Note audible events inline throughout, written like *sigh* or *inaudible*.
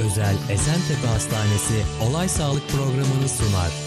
Özel Esentepe Hastanesi Olay Sağlık Programı'nı sunar.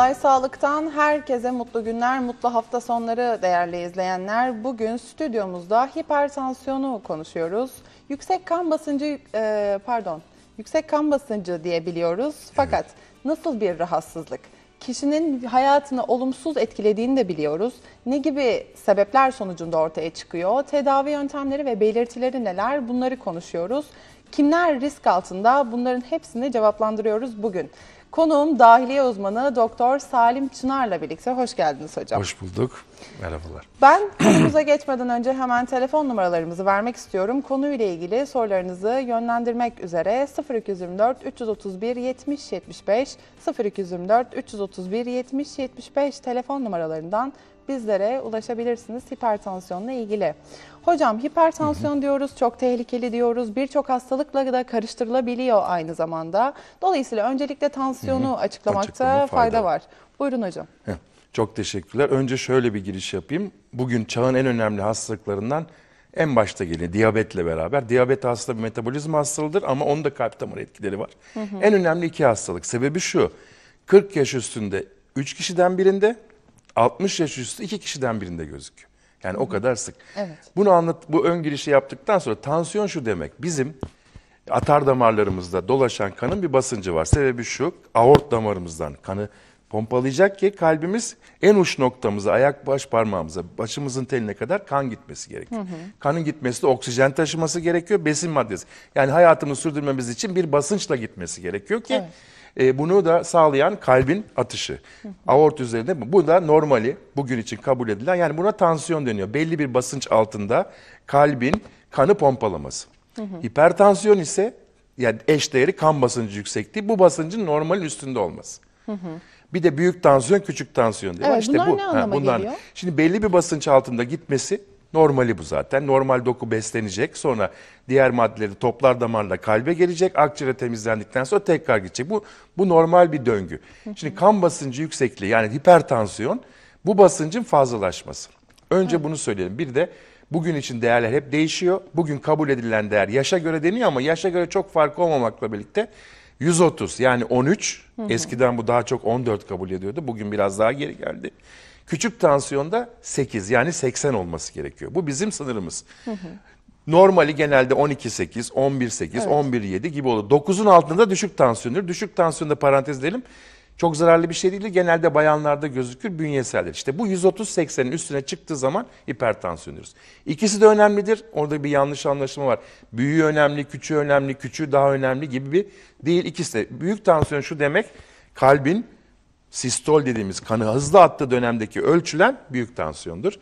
Kolay Sağlık'tan herkese mutlu günler, mutlu hafta sonları değerli izleyenler. Bugün stüdyomuzda hipertansiyonu konuşuyoruz. Yüksek kan basıncı, e, pardon, yüksek kan basıncı diyebiliyoruz. Fakat evet. nasıl bir rahatsızlık? Kişinin hayatını olumsuz etkilediğini de biliyoruz. Ne gibi sebepler sonucunda ortaya çıkıyor? Tedavi yöntemleri ve belirtileri neler? Bunları konuşuyoruz. Kimler risk altında? Bunların hepsini cevaplandırıyoruz bugün. Konuğum dahiliye uzmanı Doktor Salim Çınar'la birlikte. Hoş geldiniz hocam. Hoş bulduk. Merhabalar. Ben *clears throat* konumuza geçmeden önce hemen telefon numaralarımızı vermek istiyorum. Konuyla ilgili sorularınızı yönlendirmek üzere 0224 331 70 75 0224 331 70 75 telefon numaralarından bizlere ulaşabilirsiniz hipertansiyonla ilgili. Hocam hipertansiyon diyoruz, çok tehlikeli diyoruz. Birçok hastalıkla da karıştırılabiliyor aynı zamanda. Dolayısıyla öncelikle tansiyonu açıklamakta Açıklama fayda. var. Buyurun hocam. Çok teşekkürler. Önce şöyle bir giriş yapayım. Bugün çağın en önemli hastalıklarından en başta geliyor diyabetle beraber. Diyabet aslında bir metabolizma hastalığıdır ama onun da kalp damar etkileri var. Hı hı. En önemli iki hastalık. Sebebi şu. 40 yaş üstünde 3 kişiden birinde 60 yaş üstü iki kişiden birinde gözüküyor. Yani o kadar sık. Evet. Bunu anlat, bu ön girişi yaptıktan sonra tansiyon şu demek. Bizim atar damarlarımızda dolaşan kanın bir basıncı var. Sebebi şu, aort damarımızdan kanı pompalayacak ki kalbimiz en uç noktamıza, ayak baş parmağımıza, başımızın teline kadar kan gitmesi gerekiyor. Hı hı. Kanın gitmesi de oksijen taşıması gerekiyor, besin maddesi. Yani hayatımızı sürdürmemiz için bir basınçla gitmesi gerekiyor ki evet. E, bunu da sağlayan kalbin atışı. Aort üzerinde bu da normali bugün için kabul edilen yani buna tansiyon deniyor. Belli bir basınç altında kalbin kanı pompalaması. Hipertansiyon ise yani eş değeri kan basıncı yüksekliği bu basıncın normalin üstünde olması. Bir de büyük tansiyon, küçük tansiyon diyor. Evet, işte bunlar bu. ne anlama ha, bunlar. geliyor? Şimdi belli bir basınç altında gitmesi Normali bu zaten. Normal doku beslenecek. Sonra diğer maddeleri toplar damarla kalbe gelecek. Akciğere temizlendikten sonra tekrar gidecek. Bu, bu normal bir döngü. Şimdi kan basıncı yüksekliği yani hipertansiyon bu basıncın fazlalaşması. Önce bunu söyleyelim. Bir de bugün için değerler hep değişiyor. Bugün kabul edilen değer yaşa göre deniyor ama yaşa göre çok fark olmamakla birlikte 130 yani 13 hı hı. eskiden bu daha çok 14 kabul ediyordu. Bugün biraz daha geri geldi. Küçük tansiyonda 8 yani 80 olması gerekiyor. Bu bizim sınırımız. Normali genelde 12-8, 11-8, 11-7 gibi olur. 9'un altında düşük tansiyondur. Düşük tansiyonda parantez edelim. Çok zararlı bir şey değildir. Genelde bayanlarda gözükür bünyeseldir. İşte bu 130-80'in üstüne çıktığı zaman hipertansiyon diyoruz. İkisi de önemlidir. Orada bir yanlış anlaşılma var. Büyüğü önemli, küçüğü önemli, küçüğü daha önemli gibi bir değil. İkisi de. Büyük tansiyon şu demek kalbin sistol dediğimiz kanı hızlı attığı dönemdeki ölçülen büyük tansiyondur.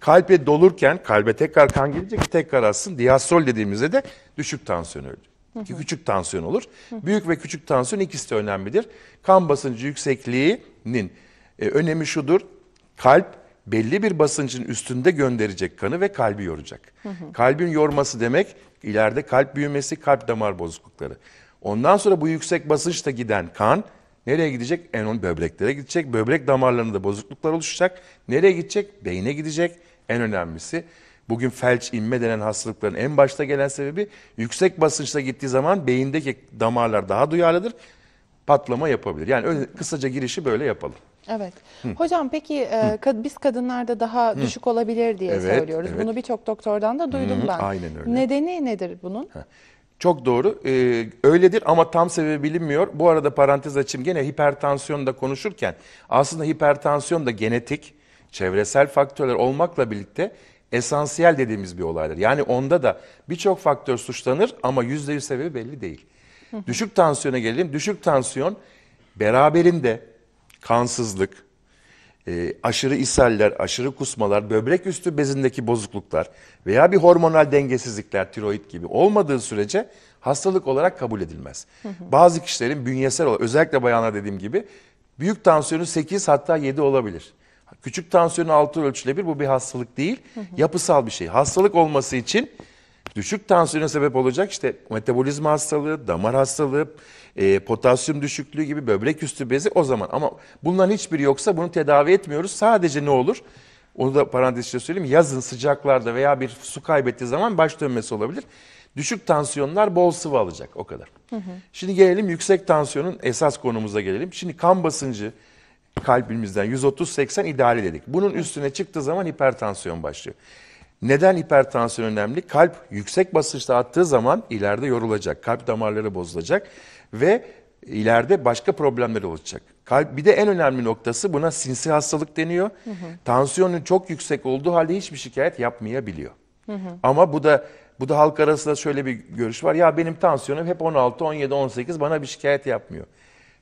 Kalbe dolurken kalbe tekrar kan gelecek tekrar atsın. Diastol dediğimizde de düşük tansiyon ölçü. Ki küçük tansiyon olur. Büyük ve küçük tansiyon ikisi de önemlidir. Kan basıncı yüksekliğinin e, önemi şudur. Kalp belli bir basıncın üstünde gönderecek kanı ve kalbi yoracak. Kalbin yorması demek ileride kalp büyümesi, kalp damar bozuklukları. Ondan sonra bu yüksek basınçta giden kan Nereye gidecek? En böbreklere gidecek. Böbrek damarlarında bozukluklar oluşacak. Nereye gidecek? Beyne gidecek. En önemlisi bugün felç inme denen hastalıkların en başta gelen sebebi yüksek basınçla gittiği zaman beyindeki damarlar daha duyarlıdır. Patlama yapabilir. Yani öyle kısaca girişi böyle yapalım. Evet. Hı. Hocam peki e, kad biz kadınlarda daha Hı. düşük olabilir diye evet, söylüyoruz. Evet. Bunu birçok doktordan da duydum Hı. ben. Aynen öyle. Nedeni nedir bunun? Ha. Çok doğru. Ee, öyledir ama tam sebebi bilinmiyor. Bu arada parantez açayım gene hipertansiyon da konuşurken aslında hipertansiyon da genetik, çevresel faktörler olmakla birlikte esansiyel dediğimiz bir olaydır. Yani onda da birçok faktör suçlanır ama yüzde %100 sebebi belli değil. Düşük tansiyona gelelim. Düşük tansiyon beraberinde kansızlık, e, aşırı ishaller, aşırı kusmalar, böbrek üstü bezindeki bozukluklar veya bir hormonal dengesizlikler, tiroid gibi olmadığı sürece hastalık olarak kabul edilmez. Hı hı. Bazı kişilerin bünyesel olarak, özellikle bayanlar dediğim gibi büyük tansiyonu 8 hatta 7 olabilir. Küçük tansiyonu 6 ölçülebilir bu bir hastalık değil, hı hı. yapısal bir şey. Hastalık olması için Düşük tansiyona sebep olacak işte metabolizma hastalığı, damar hastalığı, e, potasyum düşüklüğü gibi böbrek üstü bezi o zaman. Ama bunların hiçbiri yoksa bunu tedavi etmiyoruz. Sadece ne olur? Onu da parantez içinde söyleyeyim. Yazın sıcaklarda veya bir su kaybettiği zaman baş dönmesi olabilir. Düşük tansiyonlar bol sıvı alacak o kadar. Hı hı. Şimdi gelelim yüksek tansiyonun esas konumuza gelelim. Şimdi kan basıncı kalbimizden 130-80 ideali dedik. Bunun üstüne çıktığı zaman hipertansiyon başlıyor. Neden hipertansiyon önemli? Kalp yüksek basınçta attığı zaman ileride yorulacak. Kalp damarları bozulacak ve ileride başka problemler olacak. Kalp bir de en önemli noktası buna sinsi hastalık deniyor. Hı hı. Tansiyonun çok yüksek olduğu halde hiçbir şikayet yapmayabiliyor. Hı hı. Ama bu da bu da halk arasında şöyle bir görüş var. Ya benim tansiyonum hep 16, 17, 18 bana bir şikayet yapmıyor.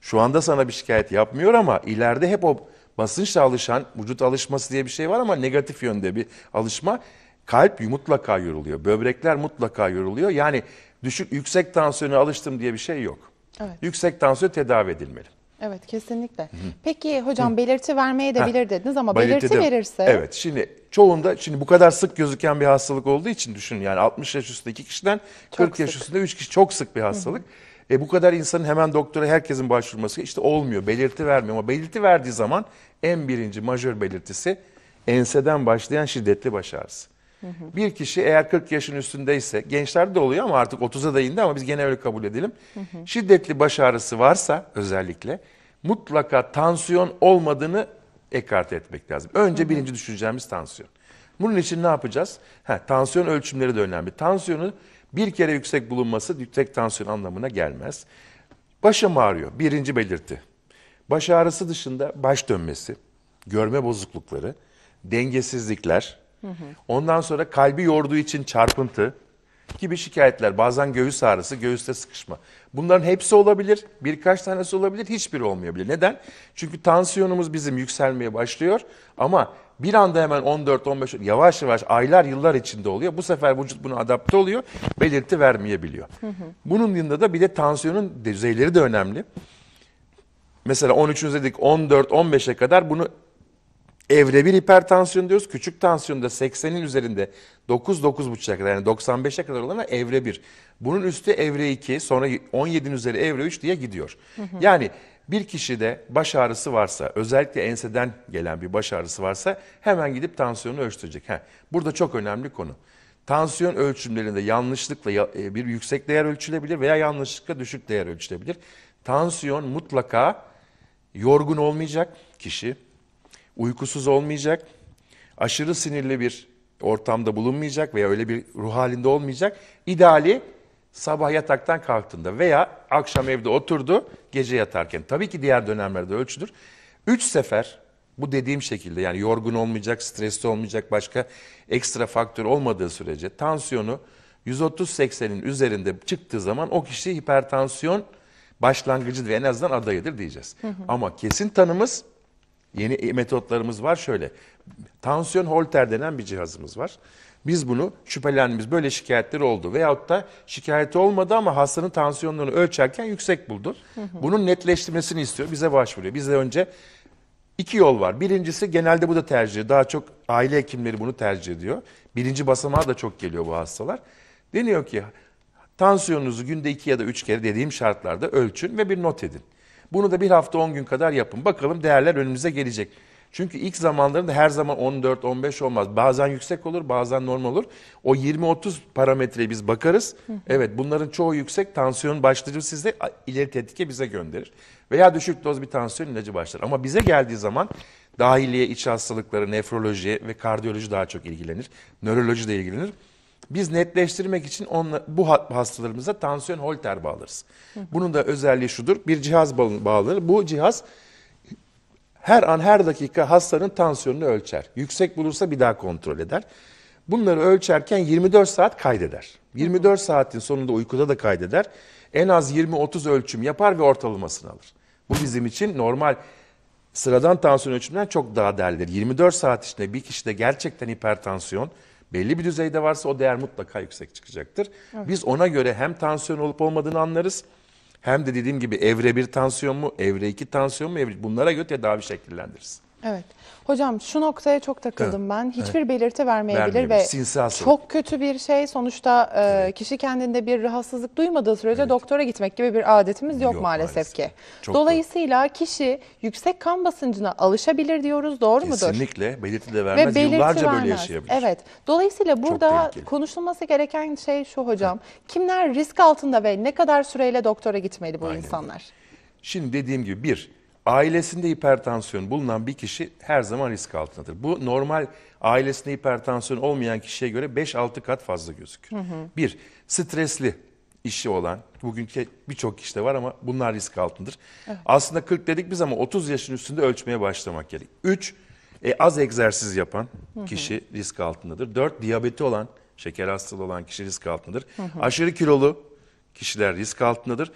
Şu anda sana bir şikayet yapmıyor ama ileride hep o basınçla alışan vücut alışması diye bir şey var ama negatif yönde bir alışma Kalp mutlaka yoruluyor. Böbrekler mutlaka yoruluyor. Yani düşük yüksek tansiyonu alıştım diye bir şey yok. Evet. Yüksek tansiyon tedavi edilmeli. Evet kesinlikle. Hı. Peki hocam Hı. belirti vermeye de bilir dediniz ama belirti, belirti de, verirse. Evet şimdi çoğunda şimdi bu kadar sık gözüken bir hastalık olduğu için düşünün yani 60 yaş üstünde 2 kişiden çok 40 sık. yaş üstünde 3 kişi çok sık bir hastalık. Hı. E, bu kadar insanın hemen doktora herkesin başvurması işte olmuyor belirti vermiyor ama belirti verdiği zaman en birinci majör belirtisi enseden başlayan şiddetli baş ağrısı hı. Bir kişi eğer 40 yaşın üstündeyse, gençlerde de oluyor ama artık 30'a da indi ama biz gene öyle kabul edelim. Hı hı. Şiddetli baş ağrısı varsa özellikle mutlaka tansiyon olmadığını ekarte etmek lazım. Önce hı hı. birinci düşüneceğimiz tansiyon. Bunun için ne yapacağız? Ha, tansiyon ölçümleri de önemli. Tansiyonu bir kere yüksek bulunması yüksek tansiyon anlamına gelmez. Başım ağrıyor. Birinci belirti. Baş ağrısı dışında baş dönmesi, görme bozuklukları, dengesizlikler, Hı hı. Ondan sonra kalbi yorduğu için çarpıntı gibi şikayetler. Bazen göğüs ağrısı, göğüste sıkışma. Bunların hepsi olabilir, birkaç tanesi olabilir, hiçbiri olmayabilir. Neden? Çünkü tansiyonumuz bizim yükselmeye başlıyor ama bir anda hemen 14, 15, yavaş yavaş aylar, yıllar içinde oluyor. Bu sefer vücut buna adapte oluyor, belirti vermeyebiliyor. Hı hı. Bunun yanında da bir de tansiyonun düzeyleri de önemli. Mesela 13'ünüze dedik 14-15'e kadar bunu Evre bir hipertansiyon diyoruz. Küçük tansiyonda 80'in üzerinde 9-9,5'a kadar yani 95'e kadar olan evre 1. Bunun üstü evre 2 sonra 17'nin üzeri evre 3 diye gidiyor. Hı hı. Yani bir kişide baş ağrısı varsa özellikle enseden gelen bir baş ağrısı varsa hemen gidip tansiyonu ölçtürecek. Heh, burada çok önemli konu. Tansiyon ölçümlerinde yanlışlıkla e, bir yüksek değer ölçülebilir veya yanlışlıkla düşük değer ölçülebilir. Tansiyon mutlaka yorgun olmayacak kişi uykusuz olmayacak, aşırı sinirli bir ortamda bulunmayacak veya öyle bir ruh halinde olmayacak. İdeali sabah yataktan kalktığında veya akşam evde oturdu, gece yatarken. Tabii ki diğer dönemlerde ölçüdür. Üç sefer bu dediğim şekilde yani yorgun olmayacak, stresli olmayacak, başka ekstra faktör olmadığı sürece tansiyonu 130-80'in üzerinde çıktığı zaman o kişi hipertansiyon başlangıcı ve en azından adayıdır diyeceğiz. Hı hı. Ama kesin tanımız Yeni metotlarımız var şöyle. Tansiyon holter denen bir cihazımız var. Biz bunu şüphelendiğimiz böyle şikayetler oldu. Veyahut da şikayeti olmadı ama hastanın tansiyonlarını ölçerken yüksek buldu. Bunun netleştirmesini istiyor. Bize başvuruyor. Bize önce iki yol var. Birincisi genelde bu da tercih. Daha çok aile hekimleri bunu tercih ediyor. Birinci basamağa da çok geliyor bu hastalar. Deniyor ki tansiyonunuzu günde iki ya da üç kere dediğim şartlarda ölçün ve bir not edin. Bunu da bir hafta 10 gün kadar yapın. Bakalım değerler önümüze gelecek. Çünkü ilk zamanlarında her zaman 14-15 olmaz. Bazen yüksek olur, bazen normal olur. O 20-30 parametreye biz bakarız. Evet bunların çoğu yüksek. Tansiyon başlıcı sizde ileri tetkike bize gönderir. Veya düşük doz bir tansiyon ilacı başlar. Ama bize geldiği zaman dahiliye, iç hastalıkları, nefroloji ve kardiyoloji daha çok ilgilenir. Nöroloji de ilgilenir. Biz netleştirmek için onla, bu hastalarımıza tansiyon holter bağlarız. Bunun da özelliği şudur. Bir cihaz bağlanır. Bu cihaz her an her dakika hastanın tansiyonunu ölçer. Yüksek bulursa bir daha kontrol eder. Bunları ölçerken 24 saat kaydeder. 24 saatin sonunda uykuda da kaydeder. En az 20-30 ölçüm yapar ve ortalamasını alır. Bu bizim için normal sıradan tansiyon ölçümden çok daha değerlidir. 24 saat içinde bir kişide gerçekten hipertansiyon, belli bir düzeyde varsa o değer mutlaka yüksek çıkacaktır. Evet. Biz ona göre hem tansiyon olup olmadığını anlarız. Hem de dediğim gibi evre 1 tansiyon mu, evre 2 tansiyon mu, evre... bunlara göre tedavi şekillendiririz. Evet. Hocam şu noktaya çok takıldım Hı. ben. Hiçbir evet. belirti vermeyebilir ve çok kötü bir şey. Sonuçta e, evet. kişi kendinde bir rahatsızlık duymadığı sürece evet. doktora gitmek gibi bir adetimiz yok, yok maalesef, maalesef ki. Çok Dolayısıyla doğru. kişi yüksek kan basıncına alışabilir diyoruz. Doğru Kesinlikle. mudur? Kesinlikle. Belirti de vermez. Ve belirti Yıllarca vermez. böyle yaşayabilir. Evet. Dolayısıyla burada konuşulması gereken şey şu hocam. Hı. Kimler risk altında ve ne kadar süreyle doktora gitmeli bu Aynen. insanlar? Şimdi dediğim gibi bir ailesinde hipertansiyon bulunan bir kişi her zaman risk altındadır. Bu normal ailesinde hipertansiyon olmayan kişiye göre 5-6 kat fazla gözükür. Hı hı. Bir, stresli işi olan, bugünkü birçok kişi de var ama bunlar risk altındır. Evet. Aslında 40 dedik biz ama 30 yaşın üstünde ölçmeye başlamak gerek. Üç, e, az egzersiz yapan kişi hı hı. risk altındadır. Dört, diyabeti olan, şeker hastalığı olan kişi risk altındadır. Hı hı. Aşırı kilolu kişiler risk altındadır.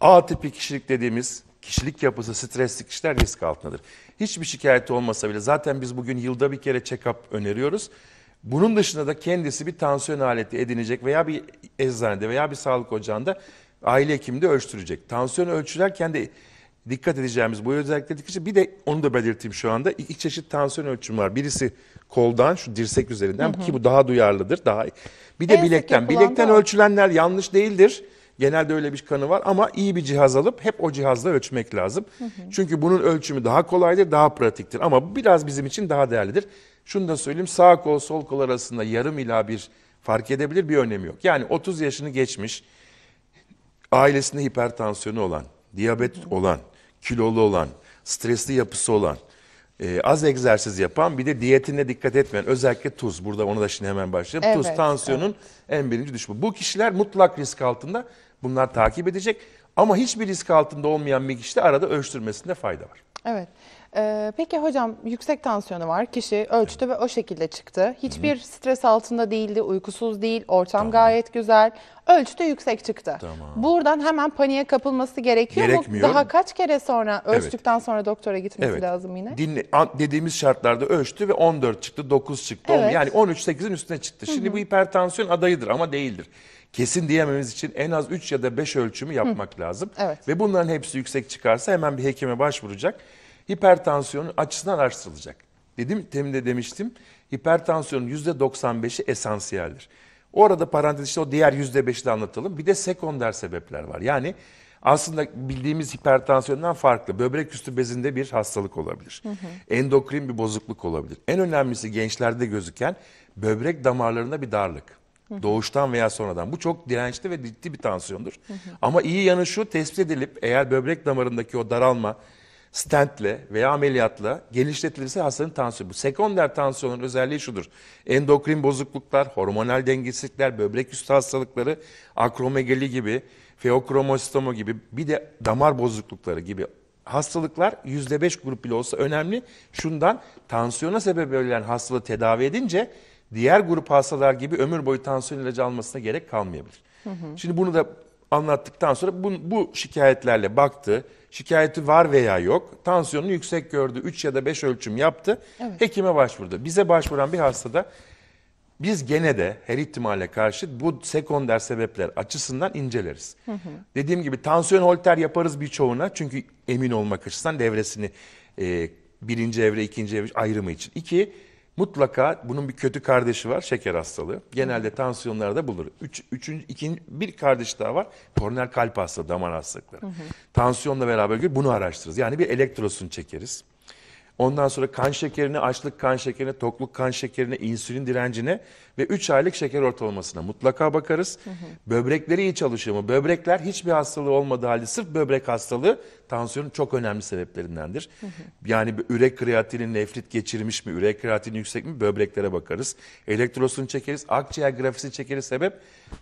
A tipi kişilik dediğimiz kişilik yapısı stresli kişiler risk altındadır. Hiçbir şikayeti olmasa bile zaten biz bugün yılda bir kere check-up öneriyoruz. Bunun dışında da kendisi bir tansiyon aleti edinecek veya bir eczanede veya bir sağlık ocağında aile hekiminde ölçtürecek. Tansiyon ölçülerken de dikkat edeceğimiz bu özellikle dikkat Bir de onu da belirteyim şu anda. İki çeşit tansiyon ölçüm var. Birisi koldan şu dirsek üzerinden hı hı. ki bu daha duyarlıdır. Daha bir de en bilekten. Bilekten ölçülenler yanlış değildir. Genelde öyle bir kanı var ama iyi bir cihaz alıp hep o cihazla ölçmek lazım. Hı hı. Çünkü bunun ölçümü daha kolaydır, daha pratiktir ama biraz bizim için daha değerlidir. Şunu da söyleyeyim sağ kol sol kol arasında yarım ila bir fark edebilir bir önemi yok. Yani 30 yaşını geçmiş, ailesinde hipertansiyonu olan, diyabet olan, kilolu olan, stresli yapısı olan, e, az egzersiz yapan bir de diyetine dikkat etmeyen özellikle tuz burada onu da şimdi hemen başlayalım. Evet, tuz tansiyonun evet. en birinci düşme. Bu kişiler mutlak risk altında Bunlar takip edecek ama hiçbir risk altında olmayan bir kişide arada ölçtürmesinde fayda var. Evet. Ee, peki hocam yüksek tansiyonu var. Kişi ölçtü evet. ve o şekilde çıktı. Hiçbir Hı-hı. stres altında değildi, uykusuz değil, ortam tamam. gayet güzel. Ölçtü yüksek çıktı. Tamam. Buradan hemen paniğe kapılması gerekiyor Gerekmiyor. mu? Daha kaç kere sonra ölçtükten evet. sonra doktora gitmesi evet. lazım yine? Dinle, dediğimiz şartlarda ölçtü ve 14 çıktı, 9 çıktı. Evet. 10, yani 13 8'in üstüne çıktı. Şimdi Hı-hı. bu hipertansiyon adayıdır ama değildir kesin diyememiz için en az 3 ya da 5 ölçümü yapmak Hı. lazım. Evet. Ve bunların hepsi yüksek çıkarsa hemen bir hekime başvuracak. Hipertansiyonun açısından araştırılacak. Dedim, temin de demiştim. Hipertansiyonun %95'i esansiyeldir. Orada parantez işte o diğer %5'i de anlatalım. Bir de sekonder sebepler var. Yani aslında bildiğimiz hipertansiyondan farklı. Böbrek üstü bezinde bir hastalık olabilir. Hı hı. Endokrin bir bozukluk olabilir. En önemlisi gençlerde gözüken böbrek damarlarında bir darlık. Doğuştan veya sonradan. Bu çok dirençli ve ciddi bir tansiyondur. Ama iyi yanı şu tespit edilip eğer böbrek damarındaki o daralma stentle veya ameliyatla genişletilirse hastanın tansiyonu. Bu sekonder tansiyonun özelliği şudur. Endokrin bozukluklar, hormonal dengesizlikler, böbrek üstü hastalıkları, akromegali gibi, feokromostomo gibi bir de damar bozuklukları gibi hastalıklar %5 grup bile olsa önemli. Şundan tansiyona sebep verilen hastalığı tedavi edince diğer grup hastalar gibi ömür boyu tansiyon ilacı almasına gerek kalmayabilir. Hı hı. Şimdi bunu da anlattıktan sonra bu, bu şikayetlerle baktı. Şikayeti var veya yok. Tansiyonunu yüksek gördü. 3 ya da 5 ölçüm yaptı. Evet. Hekime başvurdu. Bize başvuran bir hastada biz gene de her ihtimale karşı bu sekonder sebepler açısından inceleriz. Hı hı. Dediğim gibi tansiyon holter yaparız birçoğuna. Çünkü emin olmak açısından devresini e, birinci evre, ikinci evre ayrımı için. İki, Mutlaka bunun bir kötü kardeşi var, şeker hastalığı. Genelde tansiyonlarda bulur. Üç, üçüncü, ikinci, bir kardeş daha var, koroner kalp hastalığı, damar hastalıkları. Hı hı. Tansiyonla beraber bunu araştırırız. Yani bir elektrosun çekeriz. Ondan sonra kan şekerine, açlık kan şekerine, tokluk kan şekerine, insülin direncine ve 3 aylık şeker ortalamasına mutlaka bakarız. Hı hı. Böbrekleri iyi çalışıyor mu? Böbrekler hiçbir hastalığı olmadığı halde sırf böbrek hastalığı tansiyonun çok önemli sebeplerindendir. Hı hı. Yani ürek kreatinin nefrit geçirmiş mi, ürek kreatinin yüksek mi böbreklere bakarız. Elektrosunu çekeriz, akciğer grafisi çekeriz sebep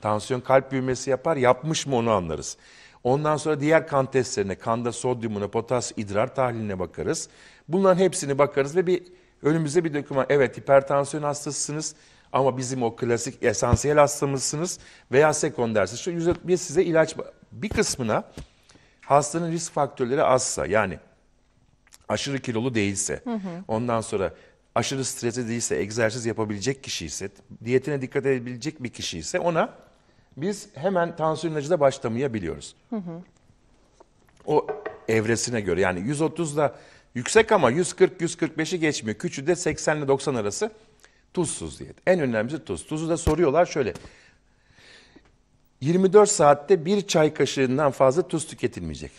tansiyon kalp büyümesi yapar, yapmış mı onu anlarız. Ondan sonra diğer kan testlerine, kanda sodyumuna, potas, idrar tahliline bakarız. Bunların hepsini bakarız ve bir önümüze bir doküman. Evet hipertansiyon hastasısınız ama bizim o klasik esansiyel hastamızsınız veya sekondersiniz. Şu %1 size ilaç bir kısmına hastanın risk faktörleri azsa yani aşırı kilolu değilse hı hı. ondan sonra aşırı stresli değilse egzersiz yapabilecek kişi ise diyetine dikkat edebilecek bir kişi ise ona biz hemen tansiyon ilacı da başlamayabiliyoruz. Hı hı. O evresine göre yani 130 da Yüksek ama 140-145'i geçmiyor. Küçüğü de 80 ile 90 arası tuzsuz diyet. En önemlisi tuz. Tuzu da soruyorlar şöyle. 24 saatte bir çay kaşığından fazla tuz tüketilmeyecek.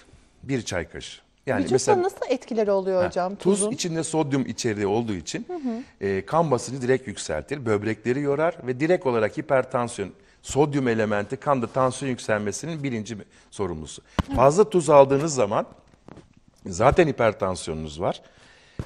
Bir çay kaşığı. Yani Vücutta mesela, nasıl etkileri oluyor ha, hocam? Tuz tuzun? içinde sodyum içeriği olduğu için hı hı. E, kan basıncı direkt yükseltir, böbrekleri yorar ve direkt olarak hipertansiyon, sodyum elementi kanda tansiyon yükselmesinin birinci sorumlusu. Hı. Fazla tuz aldığınız zaman Zaten hipertansiyonunuz var.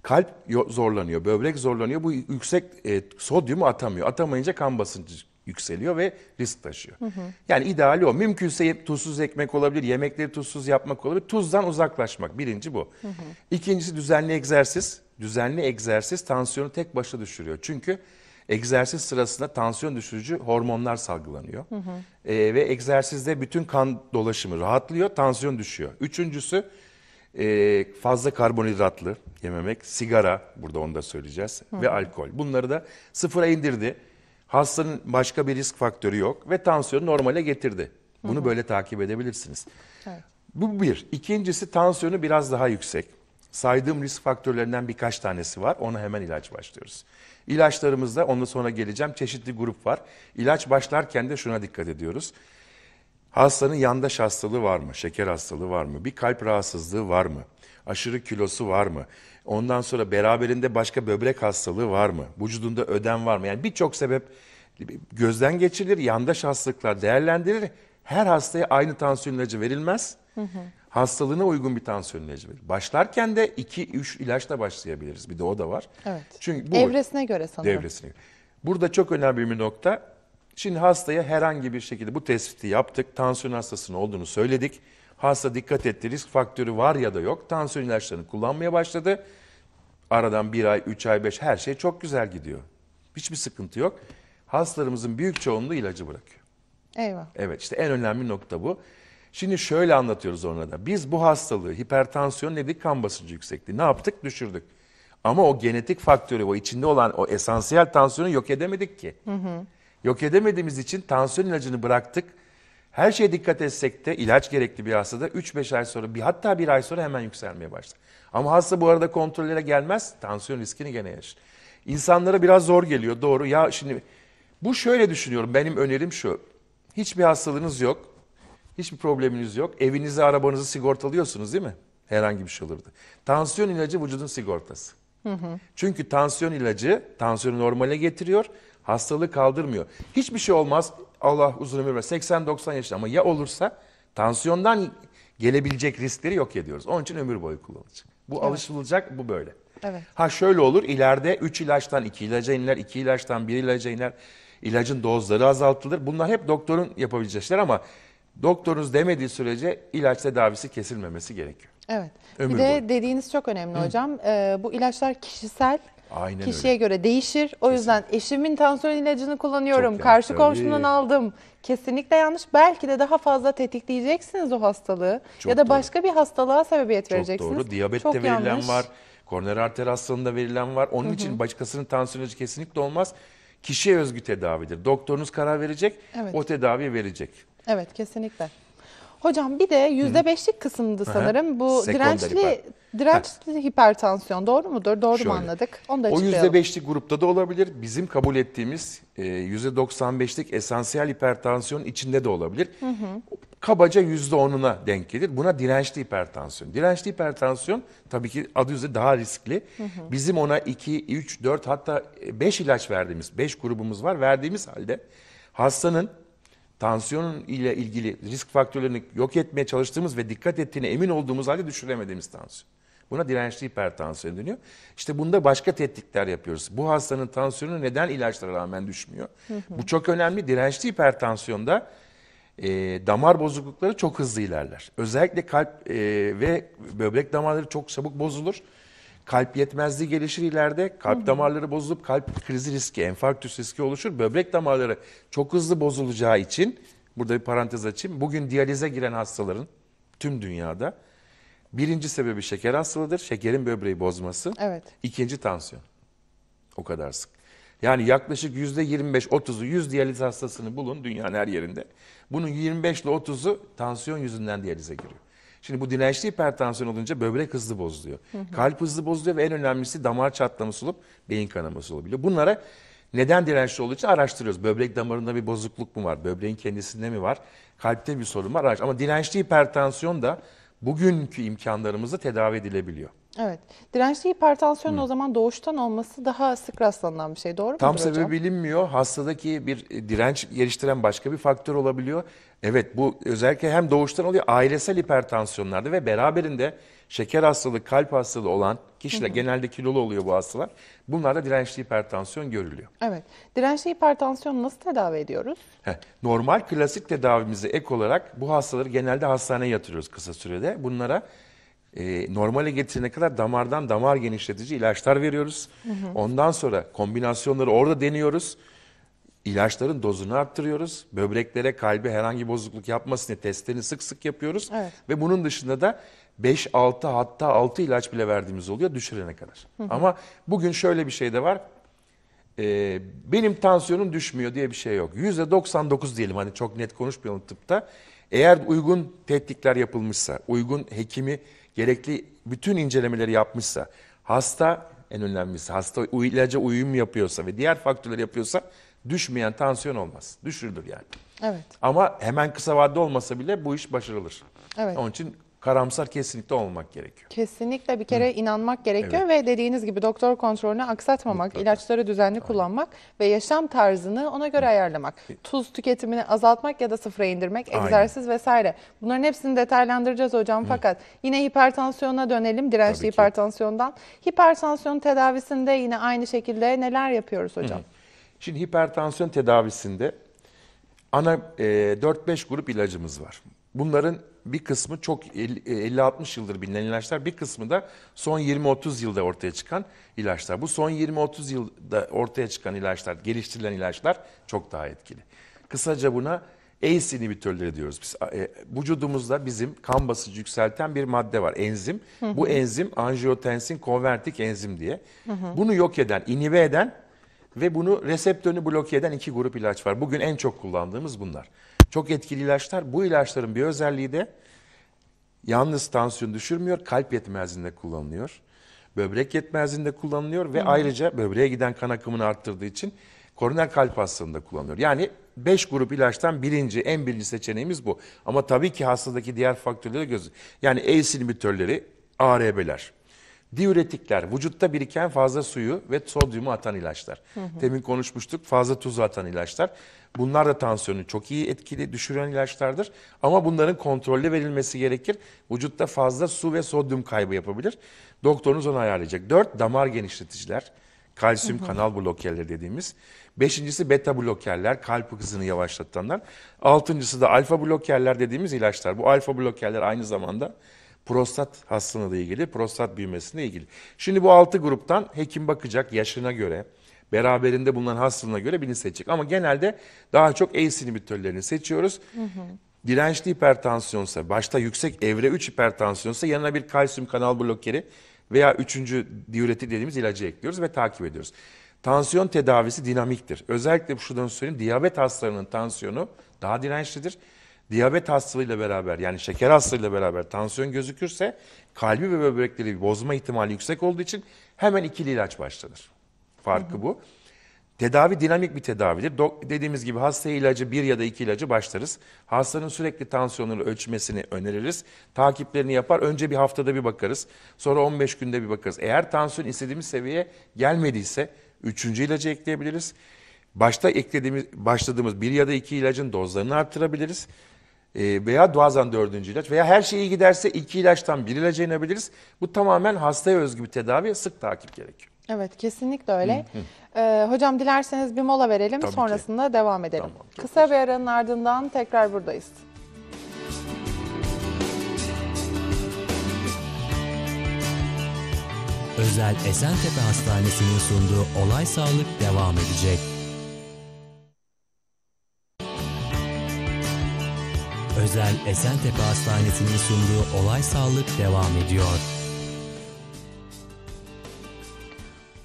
Kalp zorlanıyor, böbrek zorlanıyor. Bu yüksek e, sodyumu atamıyor. Atamayınca kan basıncı yükseliyor ve risk taşıyor. Hı hı. Yani ideali o. Mümkünse tuzsuz ekmek olabilir, yemekleri tuzsuz yapmak olabilir. Tuzdan uzaklaşmak birinci bu. Hı hı. İkincisi düzenli egzersiz. Düzenli egzersiz tansiyonu tek başına düşürüyor. Çünkü egzersiz sırasında tansiyon düşürücü hormonlar salgılanıyor. Hı hı. E, ve egzersizde bütün kan dolaşımı rahatlıyor, tansiyon düşüyor. Üçüncüsü e, fazla karbonhidratlı yememek, sigara burada onu da söyleyeceğiz Hı. ve alkol. Bunları da sıfıra indirdi. Hastanın başka bir risk faktörü yok ve tansiyonu normale getirdi. Bunu Hı. böyle takip edebilirsiniz. Evet. Bu bir. İkincisi tansiyonu biraz daha yüksek. Saydığım risk faktörlerinden birkaç tanesi var. Ona hemen ilaç başlıyoruz. İlaçlarımızda ondan sonra geleceğim çeşitli grup var. İlaç başlarken de şuna dikkat ediyoruz. Hastanın yandaş hastalığı var mı? Şeker hastalığı var mı? Bir kalp rahatsızlığı var mı? Aşırı kilosu var mı? Ondan sonra beraberinde başka böbrek hastalığı var mı? Vücudunda ödem var mı? Yani birçok sebep gözden geçirilir, yandaş hastalıklar değerlendirilir. Her hastaya aynı tansiyon ilacı verilmez. Hı hı. Hastalığına uygun bir tansiyon ilacı verilir. Başlarken de 2-3 ilaçla başlayabiliriz. Bir de o da var. Evet. Çünkü bu, Evresine göre sanırım. Devresine göre. Burada çok önemli bir nokta Şimdi hastaya herhangi bir şekilde bu tespiti yaptık. Tansiyon hastasının olduğunu söyledik. Hasta dikkat etti. Risk faktörü var ya da yok. Tansiyon ilaçlarını kullanmaya başladı. Aradan bir ay, üç ay, beş her şey çok güzel gidiyor. Hiçbir sıkıntı yok. Hastalarımızın büyük çoğunluğu ilacı bırakıyor. Eyvah. Evet işte en önemli nokta bu. Şimdi şöyle anlatıyoruz ona da. Biz bu hastalığı hipertansiyon dedik kan basıncı yüksekliği. Ne yaptık? Düşürdük. Ama o genetik faktörü o içinde olan o esansiyel tansiyonu yok edemedik ki. Hı hı. Yok edemediğimiz için tansiyon ilacını bıraktık. Her şeye dikkat etsek de ilaç gerekli bir hastada 3-5 ay sonra bir hatta bir ay sonra hemen yükselmeye başlar. Ama hasta bu arada kontrollere gelmez tansiyon riskini gene yaşar. İnsanlara biraz zor geliyor doğru. Ya şimdi bu şöyle düşünüyorum benim önerim şu. Hiçbir hastalığınız yok. Hiçbir probleminiz yok. Evinizi arabanızı sigortalıyorsunuz değil mi? Herhangi bir şey olurdu. Tansiyon ilacı vücudun sigortası. Hı hı. Çünkü tansiyon ilacı tansiyonu normale getiriyor Hastalığı kaldırmıyor. Hiçbir şey olmaz. Allah uzun ömür ver. 80-90 yaşında ama ya olursa tansiyondan gelebilecek riskleri yok ediyoruz. Onun için ömür boyu kullanılacak. Bu evet. alışılacak, bu böyle. Evet. Ha şöyle olur, ileride 3 ilaçtan 2 ilaca iner, 2 ilaçtan 1 ilaca iner. İlacın dozları azaltılır. Bunlar hep doktorun yapabileceği şeyler ama doktorunuz demediği sürece ilaç tedavisi kesilmemesi gerekiyor. Evet. Ömür bir de boyu. dediğiniz çok önemli Hı. hocam. Ee, bu ilaçlar kişisel Aynen Kişiye öyle. göre değişir. O Kesin. yüzden eşimin tansiyon ilacını kullanıyorum. Çok Karşı komşumdan aldım. Kesinlikle yanlış. Belki de daha fazla tetikleyeceksiniz o hastalığı Çok ya da doğru. başka bir hastalığa sebebiyet Çok vereceksiniz. Çok doğru. Diyabette Çok verilen yanlış. var. Koroner arter hastalığında verilen var. Onun Hı-hı. için başkasının tansiyon ilacı kesinlikle olmaz. Kişiye özgü tedavidir. Doktorunuz karar verecek, evet. o tedaviyi verecek. Evet, kesinlikle. Hocam bir de yüzde beşlik kısımdı sanırım bu dirençli dirençli hipertansiyon doğru mudur? Doğru mu anladık? Onu da O yüzde beşlik grupta da olabilir. Bizim kabul ettiğimiz e, yüzde e, %95'lik esansiyel hipertansiyon içinde de olabilir. Kabaca yüzde onuna denk gelir. Buna dirençli hipertansiyon. Dirençli hipertansiyon tabii ki adı üzerinde daha riskli. Bizim ona iki üç dört hatta beş ilaç verdiğimiz, beş grubumuz var. Verdiğimiz halde hastanın tansiyonun ile ilgili risk faktörlerini yok etmeye çalıştığımız ve dikkat ettiğine emin olduğumuz halde düşüremediğimiz tansiyon. Buna dirençli hipertansiyon deniyor. İşte bunda başka tetkikler yapıyoruz. Bu hastanın tansiyonu neden ilaçlara rağmen düşmüyor? Hı hı. Bu çok önemli. Dirençli hipertansiyonda e, damar bozuklukları çok hızlı ilerler. Özellikle kalp e, ve böbrek damarları çok çabuk bozulur kalp yetmezliği gelişir ileride. Kalp damarları bozulup kalp krizi riski, enfarktüs riski oluşur. Böbrek damarları çok hızlı bozulacağı için burada bir parantez açayım. Bugün diyalize giren hastaların tüm dünyada birinci sebebi şeker hastalığıdır. Şekerin böbreği bozması. Evet. İkinci tansiyon. O kadar sık. Yani yaklaşık yüzde %25-30'u 100 diyaliz hastasını bulun dünyanın her yerinde. Bunun 25 ile 30'u tansiyon yüzünden diyalize giriyor. Şimdi bu dirençli hipertansiyon olunca böbrek hızlı bozuluyor. Hı hı. Kalp hızlı bozuluyor ve en önemlisi damar çatlaması olup beyin kanaması olabiliyor. Bunlara neden dirençli olduğu için araştırıyoruz. Böbrek damarında bir bozukluk mu var? Böbreğin kendisinde mi var? Kalpte bir sorun var? Ama dirençli hipertansiyon da bugünkü imkanlarımızla tedavi edilebiliyor. Evet. Dirençli hipertansiyonun o zaman doğuştan olması daha sık rastlanan bir şey doğru mu? Tam mudur hocam? sebebi bilinmiyor. Hastadaki bir e, direnç geliştiren başka bir faktör olabiliyor. Evet bu özellikle hem doğuştan oluyor ailesel hipertansiyonlarda ve beraberinde şeker hastalığı, kalp hastalığı olan kişiler genelde kilolu oluyor bu hastalar. Bunlarda dirençli hipertansiyon görülüyor. Evet. Dirençli hipertansiyonu nasıl tedavi ediyoruz? Heh, normal klasik tedavimize ek olarak bu hastaları genelde hastaneye yatırıyoruz kısa sürede. Bunlara e, ee, normale getirene kadar damardan damar genişletici ilaçlar veriyoruz. Hı hı. Ondan sonra kombinasyonları orada deniyoruz. İlaçların dozunu arttırıyoruz. Böbreklere, kalbe herhangi bozukluk yapmasın diye testlerini sık sık yapıyoruz. Evet. Ve bunun dışında da 5-6 hatta 6 ilaç bile verdiğimiz oluyor düşürene kadar. Hı hı. Ama bugün şöyle bir şey de var. Ee, benim tansiyonum düşmüyor diye bir şey yok. %99 diyelim hani çok net konuşmayalım tıpta. Eğer uygun tetkikler yapılmışsa, uygun hekimi gerekli bütün incelemeleri yapmışsa, hasta en önemlisi hasta ilaca uyum yapıyorsa ve diğer faktörler yapıyorsa düşmeyen tansiyon olmaz. Düşürülür yani. Evet. Ama hemen kısa vadede olmasa bile bu iş başarılır. Evet. Onun için karamsar kesinlikle olmak gerekiyor. Kesinlikle bir kere Hı. inanmak gerekiyor evet. ve dediğiniz gibi doktor kontrolünü aksatmamak, Mutlaka. ilaçları düzenli Aynen. kullanmak ve yaşam tarzını ona göre Hı. ayarlamak. Tuz tüketimini azaltmak ya da sıfıra indirmek, Aynen. egzersiz vesaire. Bunların hepsini detaylandıracağız hocam Hı. fakat yine hipertansiyona dönelim, dirençli hipertansiyondan. Hipertansiyon tedavisinde yine aynı şekilde neler yapıyoruz hocam? Hı. Şimdi hipertansiyon tedavisinde ana e, 4-5 grup ilacımız var. Bunların bir kısmı çok 50-60 yıldır bilinen ilaçlar, bir kısmı da son 20-30 yılda ortaya çıkan ilaçlar. Bu son 20-30 yılda ortaya çıkan ilaçlar, geliştirilen ilaçlar çok daha etkili. Kısaca buna ACE inhibitörleri diyoruz biz. E, vücudumuzda bizim kan basıncı yükselten bir madde var, enzim. Hı hı. Bu enzim angiotensin konvertik enzim diye. Hı hı. Bunu yok eden, inhibe eden ve bunu reseptörünü bloke eden iki grup ilaç var. Bugün en çok kullandığımız bunlar. Çok etkili ilaçlar. Bu ilaçların bir özelliği de yalnız tansiyon düşürmüyor, kalp yetmezliğinde kullanılıyor. Böbrek yetmezliğinde kullanılıyor ve Hı. ayrıca böbreğe giden kan akımını arttırdığı için koroner kalp hastalığında kullanılıyor. Yani beş grup ilaçtan birinci, en birinci seçeneğimiz bu. Ama tabii ki hastadaki diğer faktörleri göz. Yani ACE inhibitörleri, ARB'ler, diüretikler, vücutta biriken fazla suyu ve sodyumu atan ilaçlar. Hı hı. Demin konuşmuştuk fazla tuzu atan ilaçlar. Bunlar da tansiyonu çok iyi etkili düşüren ilaçlardır. Ama bunların kontrollü verilmesi gerekir. Vücutta fazla su ve sodyum kaybı yapabilir. Doktorunuz onu ayarlayacak. Dört damar genişleticiler. Kalsiyum hı hı. kanal blokerleri dediğimiz. Beşincisi beta blokerler, kalp hızını yavaşlatanlar. Altıncısı da alfa blokerler dediğimiz ilaçlar. Bu alfa blokerler aynı zamanda prostat hastalığıyla ilgili, prostat büyümesine ilgili. Şimdi bu altı gruptan hekim bakacak yaşına göre, beraberinde bulunan hastalığına göre birini seçecek. Ama genelde daha çok ACE inhibitörlerini seçiyoruz. Hı hı. Dirençli hipertansiyonsa, başta yüksek evre 3 hipertansiyonsa yanına bir kalsiyum kanal blokeri veya üçüncü diüretik dediğimiz ilacı ekliyoruz ve takip ediyoruz. Tansiyon tedavisi dinamiktir. Özellikle şuradan söyleyeyim, diyabet hastalarının tansiyonu daha dirençlidir diyabet hastalığıyla beraber yani şeker hastalığıyla beraber tansiyon gözükürse kalbi ve böbrekleri bozma ihtimali yüksek olduğu için hemen ikili ilaç başlanır farkı hı hı. bu. Tedavi dinamik bir tedavidir. Do dediğimiz gibi hasta ilacı bir ya da iki ilacı başlarız. Hastanın sürekli tansiyonunu ölçmesini öneririz. Takiplerini yapar. Önce bir haftada bir bakarız. Sonra 15 günde bir bakarız. Eğer tansiyon istediğimiz seviyeye gelmediyse üçüncü ilacı ekleyebiliriz. Başta eklediğimiz, başladığımız bir ya da iki ilacın dozlarını arttırabiliriz. E, veya bazen dördüncü ilaç veya her şey iyi giderse iki ilaçtan bir ilaca inebiliriz. Bu tamamen hastaya özgü bir tedavi. sık takip gerekiyor. Evet kesinlikle öyle. Ee, hocam dilerseniz bir mola verelim Tabii sonrasında ki. devam edelim. Tamam, Kısa güzel. bir aranın ardından tekrar buradayız. Özel Esentepe Hastanesi'nin sunduğu Olay Sağlık devam edecek. Özel Esentepe Hastanesi'nin sunduğu Olay Sağlık devam ediyor.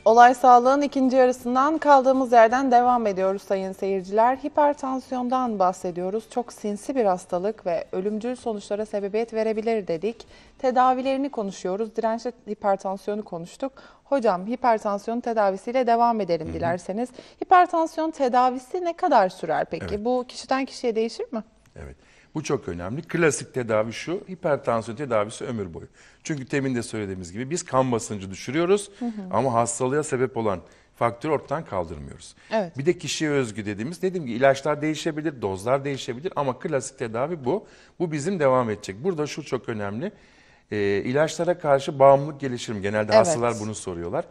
Olay sağlığın ikinci yarısından kaldığımız yerden devam ediyoruz sayın seyirciler. Hipertansiyondan bahsediyoruz. Çok sinsi bir hastalık ve ölümcül sonuçlara sebebiyet verebilir dedik. Tedavilerini konuşuyoruz. Dirençli hipertansiyonu konuştuk. Hocam hipertansiyon tedavisiyle devam edelim Hı-hı. dilerseniz. Hipertansiyon tedavisi ne kadar sürer peki? Evet. Bu kişiden kişiye değişir mi? Evet. Bu çok önemli. Klasik tedavi şu, hipertansiyon tedavisi ömür boyu. Çünkü temin de söylediğimiz gibi biz kan basıncı düşürüyoruz hı hı. ama hastalığa sebep olan faktörü ortadan kaldırmıyoruz. Evet. Bir de kişiye özgü dediğimiz dedim ki ilaçlar değişebilir, dozlar değişebilir ama klasik tedavi bu. Bu bizim devam edecek. Burada şu çok önemli. E, ilaçlara karşı bağımlılık gelişir mi? Genelde evet. hastalar bunu soruyorlar.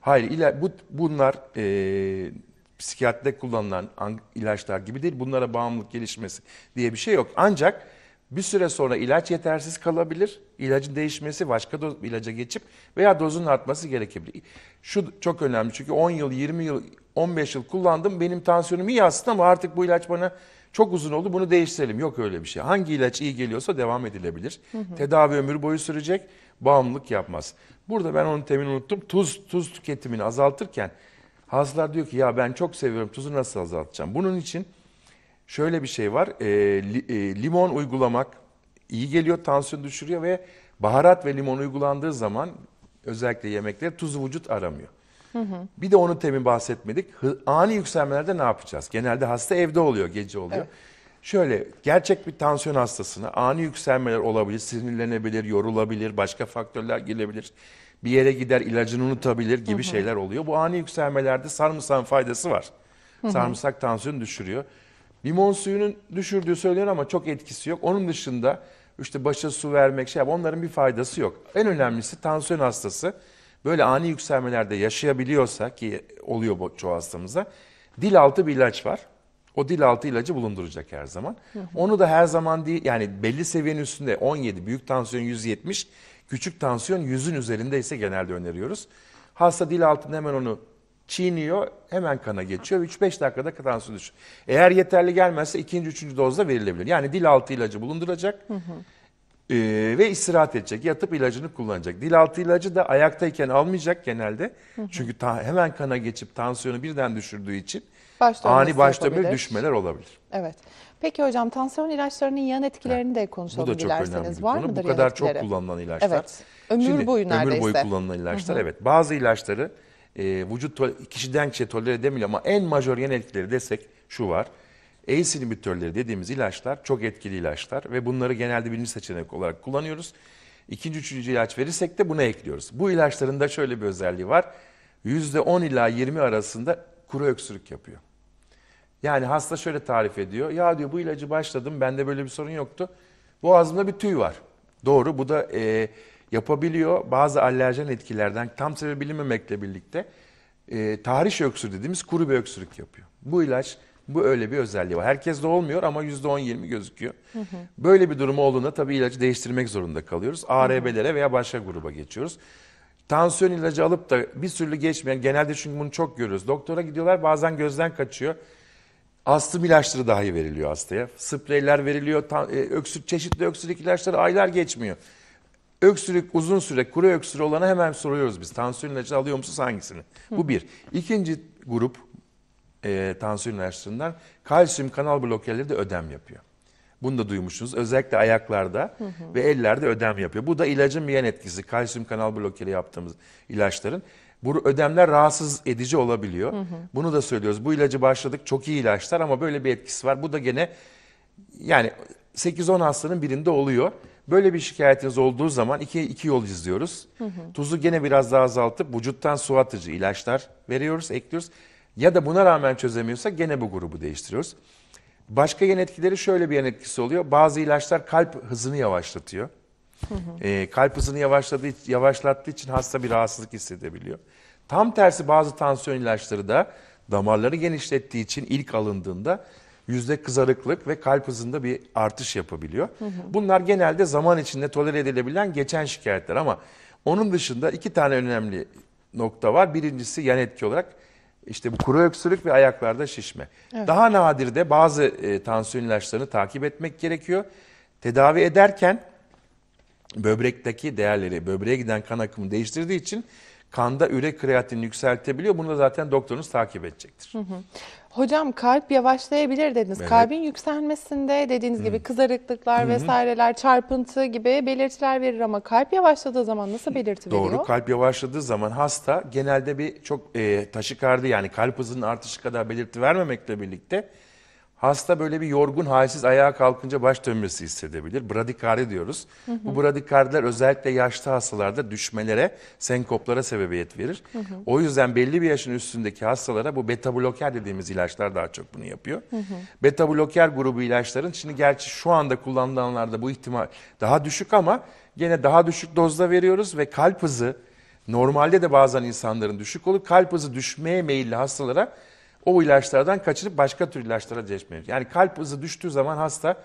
Hayır, ila, bu, bunlar e, psikiyatride kullanılan ilaçlar gibi değil. Bunlara bağımlılık gelişmesi diye bir şey yok. Ancak bir süre sonra ilaç yetersiz kalabilir. İlacın değişmesi, başka doz, ilaca geçip veya dozun artması gerekebilir. Şu çok önemli çünkü 10 yıl, 20 yıl, 15 yıl kullandım. Benim tansiyonum iyi aslında ama artık bu ilaç bana çok uzun oldu bunu değiştirelim. Yok öyle bir şey. Hangi ilaç iyi geliyorsa devam edilebilir. Hı hı. Tedavi ömür boyu sürecek, bağımlılık yapmaz. Burada ben onu temin unuttum. Tuz, tuz tüketimini azaltırken Hastalar diyor ki ya ben çok seviyorum tuzu nasıl azaltacağım? Bunun için şöyle bir şey var. E, li, e, limon uygulamak iyi geliyor, tansiyon düşürüyor ve baharat ve limon uygulandığı zaman özellikle yemekler tuzu vücut aramıyor. Hı hı. Bir de onu temin bahsetmedik. Hı, ani yükselmelerde ne yapacağız? Genelde hasta evde oluyor, gece oluyor. Evet. Şöyle gerçek bir tansiyon hastasına ani yükselmeler olabilir, sinirlenebilir, yorulabilir, başka faktörler gelebilir bir yere gider ilacını unutabilir gibi hı hı. şeyler oluyor. Bu ani yükselmelerde sarımsağın faydası var. Hı hı. Sarımsak tansiyonu düşürüyor. Limon suyunun düşürdüğü söyleniyor ama çok etkisi yok. Onun dışında işte başa su vermek şey onların bir faydası yok. En önemlisi tansiyon hastası böyle ani yükselmelerde yaşayabiliyorsa ki oluyor çoğu hastamızda dil altı bir ilaç var. O dil altı ilacı bulunduracak her zaman. Hı hı. Onu da her zaman değil yani belli seviyenin üstünde 17 büyük tansiyon 170 Küçük tansiyon yüzün üzerinde ise genelde öneriyoruz. Hasta dil altında hemen onu çiğniyor, hemen kana geçiyor. 3-5 dakikada tansiyon düşüyor. Eğer yeterli gelmezse ikinci, üçüncü dozda verilebilir. Yani dil altı ilacı bulunduracak. Hı hı e, ve istirahat edecek. Yatıp ilacını kullanacak. Dil altı ilacı da ayaktayken almayacak genelde. Hı hı. Çünkü ta, hemen kana geçip tansiyonu birden düşürdüğü için başta ani başta bir düşmeler olabilir. Evet. Peki hocam tansiyon ilaçlarının yan etkilerini de konuşalım Bu da çok önemli bir Var konu. Bu mıdır yan kadar çok kullanılan ilaçlar. Evet. Ömür Şimdi, boyu neredeyse. Ömür boyu kullanılan ilaçlar evet. Bazı ilaçları e, vücut kişiden kişiye tolere edemiyor ama en majör yan etkileri desek şu var. ACE inhibitörleri dediğimiz ilaçlar çok etkili ilaçlar ve bunları genelde birinci seçenek olarak kullanıyoruz. İkinci, üçüncü ilaç verirsek de buna ekliyoruz. Bu ilaçların da şöyle bir özelliği var. %10 ila 20 arasında kuru öksürük yapıyor. Yani hasta şöyle tarif ediyor. Ya diyor bu ilacı başladım bende böyle bir sorun yoktu. Boğazımda bir tüy var. Doğru bu da e, yapabiliyor bazı alerjen etkilerden tam sebebi bilinmemekle birlikte e, tahriş öksürük dediğimiz kuru bir öksürük yapıyor. Bu ilaç bu öyle bir özelliği var. Herkes de olmuyor ama %10-20 gözüküyor. Hı hı. Böyle bir durum olduğunda tabii ilacı değiştirmek zorunda kalıyoruz. ARB'lere veya başka gruba geçiyoruz. Tansiyon ilacı alıp da bir sürü geçmeyen genelde çünkü bunu çok görüyoruz. Doktora gidiyorlar bazen gözden kaçıyor astım ilaçları dahi veriliyor hastaya. Spreyler veriliyor, tam, e, öksürük, çeşitli öksürük ilaçları aylar geçmiyor. Öksürük uzun süre, kuru öksürük olana hemen soruyoruz biz. Tansiyon ilacı alıyor musunuz hangisini? Hı. Bu bir. İkinci grup e, tansiyon ilaçlarından kalsiyum kanal blokerleri de ödem yapıyor. Bunu da duymuşsunuz. Özellikle ayaklarda hı hı. ve ellerde ödem yapıyor. Bu da ilacın bir yan etkisi. Kalsiyum kanal blokeri yaptığımız ilaçların. Bu ödemler rahatsız edici olabiliyor. Hı hı. Bunu da söylüyoruz. Bu ilacı başladık çok iyi ilaçlar ama böyle bir etkisi var. Bu da gene yani 8-10 hastanın birinde oluyor. Böyle bir şikayetiniz olduğu zaman iki, iki yol izliyoruz. Hı hı. Tuzu gene biraz daha azaltıp vücuttan su atıcı ilaçlar veriyoruz, ekliyoruz. Ya da buna rağmen çözemiyorsa gene bu grubu değiştiriyoruz. Başka yan etkileri şöyle bir yan etkisi oluyor. Bazı ilaçlar kalp hızını yavaşlatıyor. E, kalp hızını yavaşladığı, yavaşlattığı için hasta bir rahatsızlık hissedebiliyor. Tam tersi bazı tansiyon ilaçları da damarları genişlettiği için ilk alındığında yüzde kızarıklık ve kalp hızında bir artış yapabiliyor. Hı hı. Bunlar genelde zaman içinde tolere edilebilen geçen şikayetler ama onun dışında iki tane önemli nokta var. Birincisi yan etki olarak işte bu kuru öksürük ve ayaklarda şişme. Evet. Daha nadir de bazı e, tansiyon ilaçlarını takip etmek gerekiyor. Tedavi ederken böbrekteki değerleri, böbreğe giden kan akımı değiştirdiği için kanda üre kreatinini yükseltebiliyor. Bunu da zaten doktorunuz takip edecektir. Hı hı. Hocam kalp yavaşlayabilir dediniz. Evet. Kalbin yükselmesinde dediğiniz hı. gibi kızarıklıklar hı hı. vesaireler, çarpıntı gibi belirtiler verir ama kalp yavaşladığı zaman nasıl belirti veriyor? Doğru. Kalp yavaşladığı zaman hasta genelde bir çok e, taşikardi yani kalp hızının artışı kadar belirti vermemekle birlikte Hasta böyle bir yorgun, halsiz ayağa kalkınca baş dönmesi hissedebilir. Bradikardi diyoruz. Hı hı. Bu bradikardiler özellikle yaşlı hastalarda düşmelere, senkoplara sebebiyet verir. Hı hı. O yüzden belli bir yaşın üstündeki hastalara bu beta bloker dediğimiz ilaçlar daha çok bunu yapıyor. Hı hı. Beta bloker grubu ilaçların şimdi gerçi şu anda kullanılanlarda bu ihtimal daha düşük ama gene daha düşük dozda veriyoruz ve kalp hızı normalde de bazen insanların düşük olur. Kalp hızı düşmeye meyilli hastalara o ilaçlardan kaçınıp başka tür ilaçlara geçmiyor. Yani kalp hızı düştüğü zaman hasta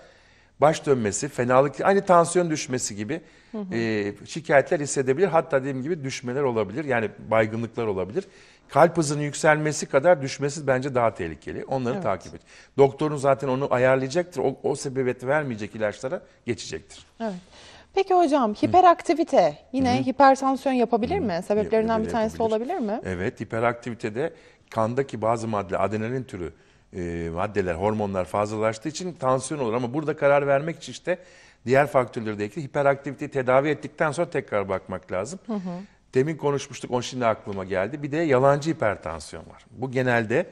baş dönmesi, fenalık, aynı tansiyon düşmesi gibi hı hı. E, şikayetler hissedebilir. Hatta dediğim gibi düşmeler olabilir. Yani baygınlıklar olabilir. Kalp hızının yükselmesi kadar düşmesi bence daha tehlikeli. Onları evet. takip et. Doktorun zaten onu ayarlayacaktır. O, o sebebiyeti vermeyecek ilaçlara geçecektir. Evet. Peki hocam hiperaktivite yine Hı-hı. hipertansiyon yapabilir Hı-hı. mi? Sebeplerinden Hı bir tanesi yapabilir. olabilir mi? Evet hiperaktivitede kandaki bazı madde, adenalin türü e, maddeler, hormonlar fazlalaştığı için tansiyon olur. Ama burada karar vermek için işte diğer faktörleri de ekleyip hiperaktiviteyi tedavi ettikten sonra tekrar bakmak lazım. Hı hı. Demin konuşmuştuk, o şimdi aklıma geldi. Bir de yalancı hipertansiyon var. Bu genelde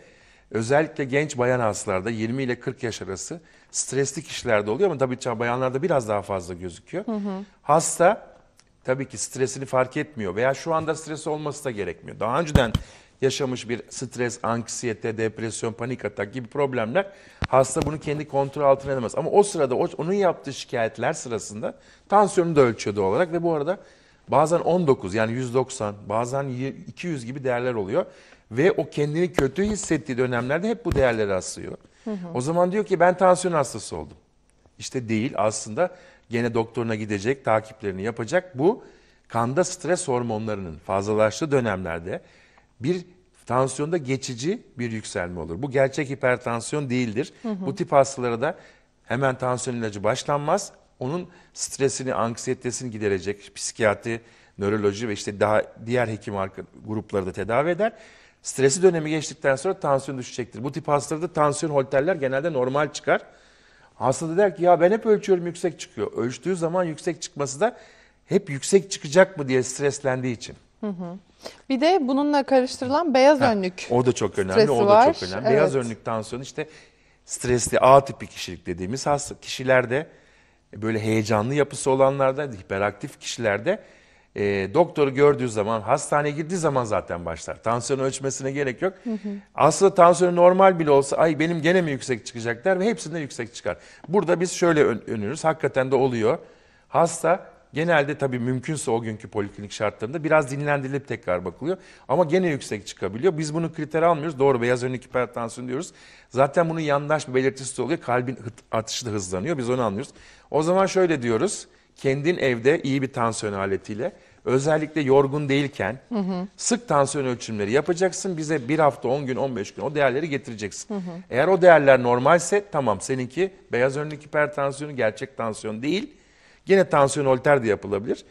özellikle genç bayan hastalarda 20 ile 40 yaş arası stresli kişilerde oluyor ama tabii bayanlarda biraz daha fazla gözüküyor. Hı hı. Hasta tabii ki stresini fark etmiyor veya şu anda stres olması da gerekmiyor. Daha önceden yaşamış bir stres, anksiyete, depresyon, panik atak gibi problemler hasta bunu kendi kontrol altına alamaz. Ama o sırada onun yaptığı şikayetler sırasında tansiyonunu da ölçüyordu olarak ve bu arada bazen 19 yani 190 bazen 200 gibi değerler oluyor. Ve o kendini kötü hissettiği dönemlerde hep bu değerleri asıyor. Hı hı. O zaman diyor ki ben tansiyon hastası oldum. İşte değil aslında gene doktoruna gidecek, takiplerini yapacak. Bu kanda stres hormonlarının fazlalaştığı dönemlerde bir tansiyonda geçici bir yükselme olur. Bu gerçek hipertansiyon değildir. Hı hı. Bu tip hastalara da hemen tansiyon ilacı başlanmaz. Onun stresini, anksiyetesini giderecek psikiyatri, nöroloji ve işte daha diğer hekim grupları da tedavi eder. Stresi dönemi geçtikten sonra tansiyon düşecektir. Bu tip hastalarda tansiyon holterler genelde normal çıkar. Hasta da der ki ya ben hep ölçüyorum yüksek çıkıyor. Ölçtüğü zaman yüksek çıkması da hep yüksek çıkacak mı diye streslendiği için. Hı hı. Bir de bununla karıştırılan beyaz ha, önlük. O da çok önemli. O da var. çok önemli. Evet. Beyaz önlükten sonra işte stresli A tipi kişilik dediğimiz hasta kişilerde böyle heyecanlı yapısı olanlarda, hiperaktif kişilerde e, doktoru gördüğü zaman, hastaneye girdiği zaman zaten başlar. Tansiyonu ölçmesine gerek yok. Hı hı. Aslında tansiyonu normal bile olsa ay benim gene mi yüksek çıkacak der ve hepsinde yüksek çıkar. Burada biz şöyle ön Hakikaten de oluyor. Hasta Genelde tabii mümkünse o günkü poliklinik şartlarında biraz dinlendirilip tekrar bakılıyor. Ama gene yüksek çıkabiliyor. Biz bunu kriter almıyoruz. Doğru beyaz önlük hipertansiyon diyoruz. Zaten bunun yandaş bir belirtisi de oluyor. Kalbin atışı da hızlanıyor. Biz onu anlıyoruz. O zaman şöyle diyoruz. Kendin evde iyi bir tansiyon aletiyle özellikle yorgun değilken hı hı. sık tansiyon ölçümleri yapacaksın. Bize bir hafta, 10 gün, 15 gün o değerleri getireceksin. Hı hı. Eğer o değerler normalse tamam seninki beyaz önlük hipertansiyonu gerçek tansiyon değil Gene tansiyon holter de yapılabilir.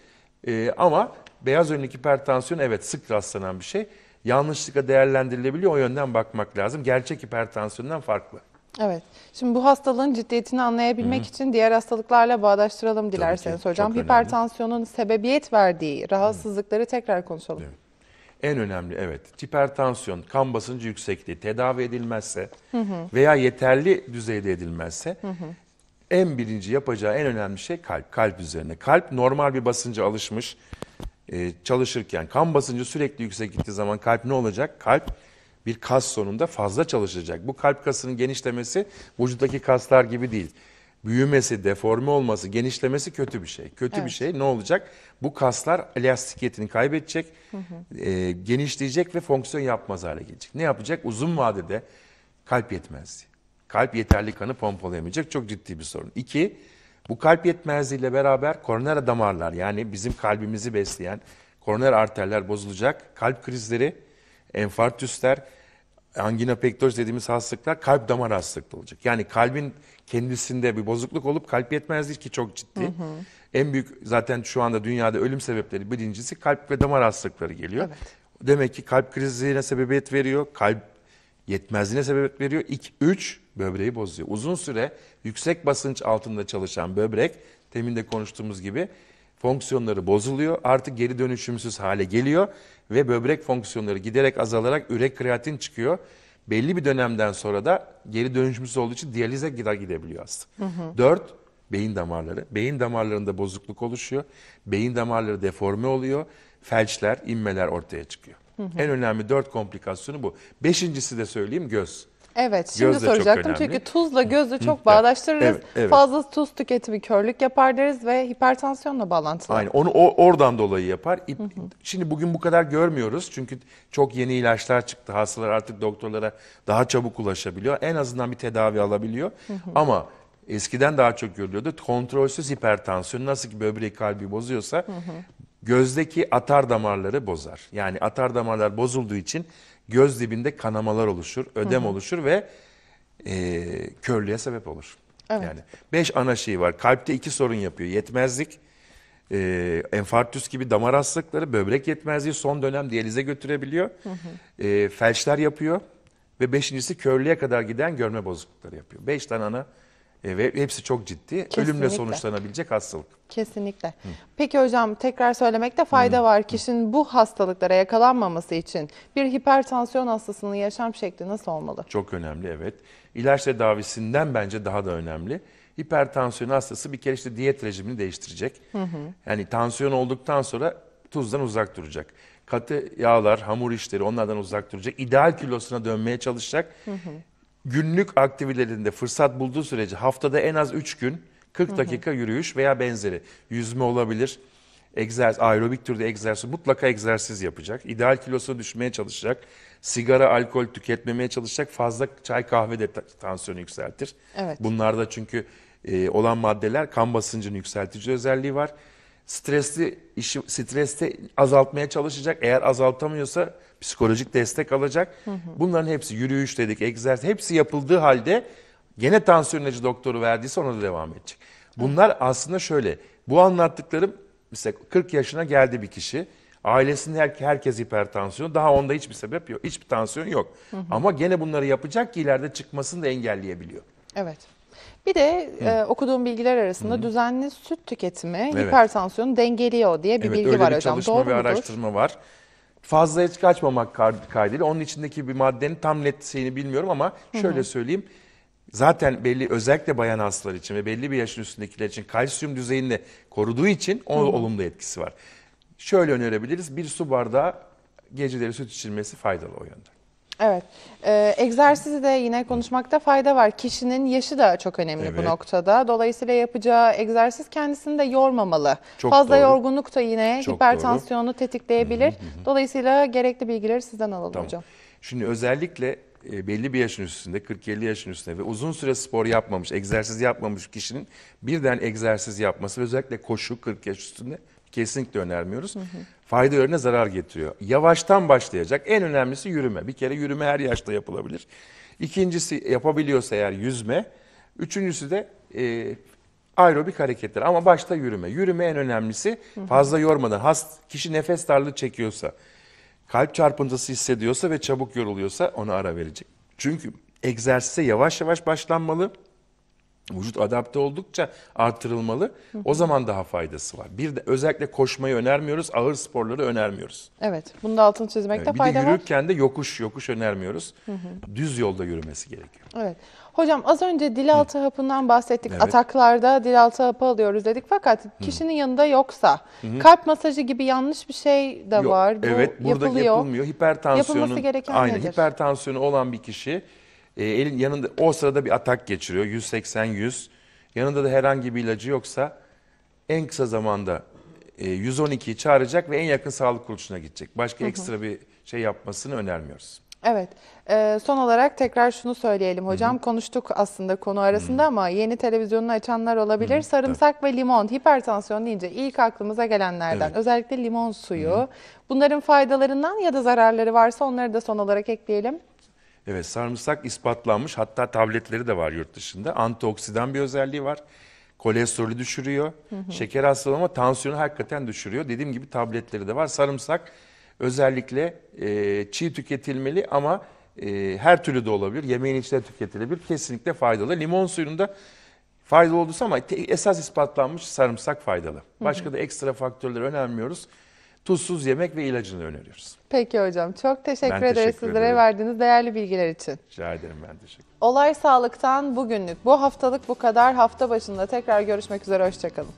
E, ama beyaz önlük hipertansiyon evet sık rastlanan bir şey. Yanlışlıkla değerlendirilebiliyor. O yönden bakmak lazım. Gerçek hipertansiyondan farklı. Evet. Şimdi bu hastalığın ciddiyetini anlayabilmek Hı-hı. için diğer hastalıklarla bağdaştıralım dilerseniz hocam. Hipertansiyonun önemli. sebebiyet verdiği rahatsızlıkları Hı-hı. tekrar konuşalım. Evet. En önemli evet. Hipertansiyon, kan basıncı yüksekliği tedavi edilmezse hı hı. veya yeterli düzeyde edilmezse hı hı en birinci yapacağı en önemli şey kalp. Kalp üzerine. Kalp normal bir basınca alışmış e, çalışırken kan basıncı sürekli yüksek gittiği zaman kalp ne olacak? Kalp bir kas sonunda fazla çalışacak. Bu kalp kasının genişlemesi vücuttaki kaslar gibi değil. Büyümesi, deforme olması, genişlemesi kötü bir şey. Kötü evet. bir şey ne olacak? Bu kaslar elastikiyetini kaybedecek, hı hı. E, genişleyecek ve fonksiyon yapmaz hale gelecek. Ne yapacak? Uzun vadede kalp yetmezliği. Kalp yeterli kanı pompalayamayacak. Çok ciddi bir sorun. İki, bu kalp yetmezliğiyle beraber koroner damarlar yani bizim kalbimizi besleyen koroner arterler bozulacak. Kalp krizleri, enfarktüsler, angina pektoris dediğimiz hastalıklar kalp damar hastalıkları olacak. Yani kalbin kendisinde bir bozukluk olup kalp yetmezliği ki çok ciddi. Hı hı. En büyük zaten şu anda dünyada ölüm sebepleri birincisi kalp ve damar hastalıkları geliyor. Evet. Demek ki kalp krizine sebebiyet veriyor, kalp yetmezliğine sebebiyet veriyor. İki, üç, böbreği bozuyor. Uzun süre yüksek basınç altında çalışan böbrek, teminde konuştuğumuz gibi fonksiyonları bozuluyor. Artık geri dönüşümsüz hale geliyor ve böbrek fonksiyonları giderek azalarak ürek kreatin çıkıyor. Belli bir dönemden sonra da geri dönüşümsüz olduğu için diyalize gider gidebiliyor aslında. Hı hı. Dört, beyin damarları. Beyin damarlarında bozukluk oluşuyor. Beyin damarları deforme oluyor. Felçler, inmeler ortaya çıkıyor. Hı hı. En önemli dört komplikasyonu bu. Beşincisi de söyleyeyim göz. Evet şimdi göz de soracaktım çok çünkü tuzla gözle çok Hı, bağdaştırırız. Evet, evet. Fazla tuz tüketimi körlük yapar deriz ve hipertansiyonla bağlantılı. Aynen onu o, oradan dolayı yapar. Hı hı. Şimdi bugün bu kadar görmüyoruz çünkü çok yeni ilaçlar çıktı. Hastalar artık doktorlara daha çabuk ulaşabiliyor. En azından bir tedavi alabiliyor hı hı. ama eskiden daha çok görülüyordu. Kontrolsüz hipertansiyon nasıl ki böbrek kalbi bozuyorsa hı hı gözdeki atar damarları bozar. Yani atar damarlar bozulduğu için göz dibinde kanamalar oluşur, ödem hı hı. oluşur ve e, körlüğe sebep olur. Evet. Yani beş ana şey var. Kalpte iki sorun yapıyor. Yetmezlik, e, enfarktüs gibi damar hastalıkları, böbrek yetmezliği son dönem diyalize götürebiliyor. Hı hı. E, felçler yapıyor ve beşincisi körlüğe kadar giden görme bozuklukları yapıyor. Beş tane ana e, ve hepsi çok ciddi. Kesinlikle. Ölümle sonuçlanabilecek hastalık. Kesinlikle. Hı. Peki hocam tekrar söylemekte fayda Hı. var. Kişinin bu hastalıklara yakalanmaması için bir hipertansiyon hastasının yaşam şekli nasıl olmalı? Çok önemli evet. İlaç tedavisinden bence daha da önemli. Hipertansiyon hastası bir kere işte diyet rejimini değiştirecek. Hı hı. Yani tansiyon olduktan sonra tuzdan uzak duracak. Katı yağlar, hamur işleri onlardan uzak duracak. İdeal kilosuna dönmeye çalışacak. Hı hı günlük aktivitelerinde fırsat bulduğu sürece haftada en az 3 gün 40 dakika yürüyüş veya benzeri yüzme olabilir. Egzersiz, aerobik türde egzersiz mutlaka egzersiz yapacak. İdeal kilosuna düşmeye çalışacak. Sigara, alkol tüketmemeye çalışacak. Fazla çay kahve de tansiyonu yükseltir. Evet. Bunlar da çünkü e, olan maddeler kan basıncını yükseltici özelliği var. Stresli işi streste azaltmaya çalışacak. Eğer azaltamıyorsa psikolojik destek alacak. Hı hı. Bunların hepsi yürüyüş dedik, egzersiz hepsi yapıldığı halde gene tansiyon ilacı doktoru verdiyse ona da devam edecek. Bunlar hı. aslında şöyle. Bu anlattıklarım mesela 40 yaşına geldi bir kişi. Ailesinde her, herkes hipertansiyon. Daha onda hiçbir sebep yok. Hiçbir tansiyon yok. Hı hı. Ama gene bunları yapacak ki ileride çıkmasını da engelleyebiliyor. Evet. Bir de e, okuduğum bilgiler arasında Hı. düzenli süt tüketimi evet. hipertansiyonu dengeliyor diye bir evet, bilgi var hocam. Doğru Evet öyle bir çalışma ve araştırma var fazla etki açmamak kaydıyla onun içindeki bir maddenin tam net şeyini bilmiyorum ama şöyle söyleyeyim. Zaten belli özellikle bayan hastalar için ve belli bir yaşın üstündekiler için kalsiyum düzeyini koruduğu için onun olumlu etkisi var. Şöyle önerebiliriz. Bir su bardağı geceleri süt içilmesi faydalı o yönden. Evet. Ee, egzersizi de yine konuşmakta fayda var. Kişinin yaşı da çok önemli evet. bu noktada. Dolayısıyla yapacağı egzersiz kendisini de yormamalı. Çok Fazla doğru. yorgunluk da yine çok hipertansiyonu doğru. tetikleyebilir. Dolayısıyla gerekli bilgileri sizden alalım tamam. hocam. Şimdi özellikle e, belli bir yaşın üstünde 40-50 yaşın üstünde ve uzun süre spor yapmamış, egzersiz yapmamış kişinin birden egzersiz yapması özellikle koşu 40 yaş üstünde Kesinlikle önermiyoruz. Hı hı. Faydalarına zarar getiriyor. Yavaştan başlayacak. En önemlisi yürüme. Bir kere yürüme her yaşta yapılabilir. İkincisi yapabiliyorsa eğer yüzme. Üçüncüsü de e, aerobik hareketler ama başta yürüme. Yürüme en önemlisi fazla yormadan. Hast, kişi nefes darlığı çekiyorsa, kalp çarpıntısı hissediyorsa ve çabuk yoruluyorsa ona ara verecek. Çünkü egzersize yavaş yavaş başlanmalı vücut adapte oldukça artırılmalı. Hı hı. O zaman daha faydası var. Bir de özellikle koşmayı önermiyoruz, ağır sporları önermiyoruz. Evet, bunu da altını çizmekte fayda var. Bir de yürürken var. de yokuş yokuş önermiyoruz. Hı hı. Düz yolda yürümesi gerekiyor. Evet. Hocam az önce dilaltı hı. hapından bahsettik. Evet. Ataklarda dilaltı hapı alıyoruz dedik. Fakat hı. kişinin yanında yoksa hı hı. kalp masajı gibi yanlış bir şey de Yok, var. Bu evet, burada yapılıyor. yapılmıyor. Hipertansiyonun, Yapılması gereken aynı, nedir? Hipertansiyonu olan bir kişi e, elin yanında o sırada bir atak geçiriyor 180-100. Yanında da herhangi bir ilacı yoksa en kısa zamanda e, 112'yi çağıracak ve en yakın sağlık kuruluşuna gidecek. Başka hı hı. ekstra bir şey yapmasını önermiyoruz. Evet. E, son olarak tekrar şunu söyleyelim hocam. Hı-hı. Konuştuk aslında konu arasında Hı-hı. ama yeni televizyonunu açanlar olabilir. Hı-hı. Sarımsak Tabii. ve limon hipertansiyon deyince ilk aklımıza gelenlerden. Evet. Özellikle limon suyu. Hı-hı. Bunların faydalarından ya da zararları varsa onları da son olarak ekleyelim. Evet sarımsak ispatlanmış hatta tabletleri de var yurt dışında. Antioksidan bir özelliği var. Kolesterolü düşürüyor. Hı hı. Şeker hastalığı ama tansiyonu hakikaten düşürüyor. Dediğim gibi tabletleri de var. Sarımsak özellikle e, çiğ tüketilmeli ama e, her türlü de olabilir. Yemeğin içinde tüketilebilir. Kesinlikle faydalı. Limon suyunda faydalı olduysa ama esas ispatlanmış sarımsak faydalı. Başka hı hı. da ekstra faktörleri önermiyoruz tuzsuz yemek ve ilacını öneriyoruz. Peki hocam çok teşekkür ben ederiz teşekkür sizlere ederim. verdiğiniz değerli bilgiler için. Rica ederim ben teşekkür ederim. Olay Sağlık'tan bugünlük bu haftalık bu kadar. Hafta başında tekrar görüşmek üzere hoşçakalın.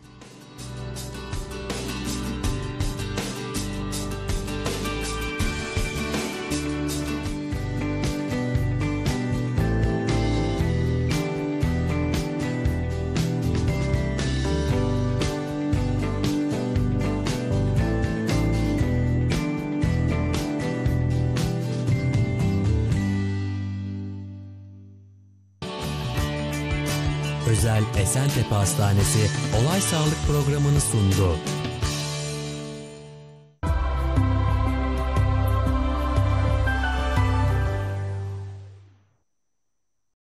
Hacettepe Hastanesi Olay Sağlık programını sundu.